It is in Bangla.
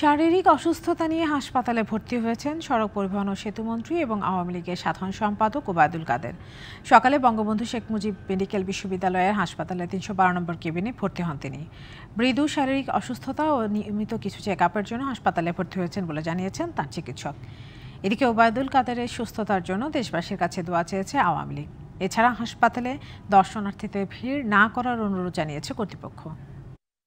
শারীরিক অসুস্থতা নিয়ে হাসপাতালে ভর্তি হয়েছেন সড়ক পরিবহন ও সেতুমন্ত্রী এবং আওয়ামী লীগের সাধারণ সম্পাদক ওবায়দুল কাদের সকালে বঙ্গবন্ধু শেখ মুজিব মেডিকেল বিশ্ববিদ্যালয়ের হাসপাতালে তিনশো বারো নম্বর কেবিনে ভর্তি হন তিনি মৃদু শারীরিক অসুস্থতা ও নিয়মিত কিছু চেক আপের জন্য হাসপাতালে ভর্তি হয়েছেন বলে জানিয়েছেন তার চিকিৎসক এদিকে ওবায়দুল কাদেরের সুস্থতার জন্য দেশবাসীর কাছে দোয়া চেয়েছে আওয়ামী লীগ এছাড়া হাসপাতালে দর্শনার্থীদের ভিড় না করার অনুরোধ জানিয়েছে কর্তৃপক্ষ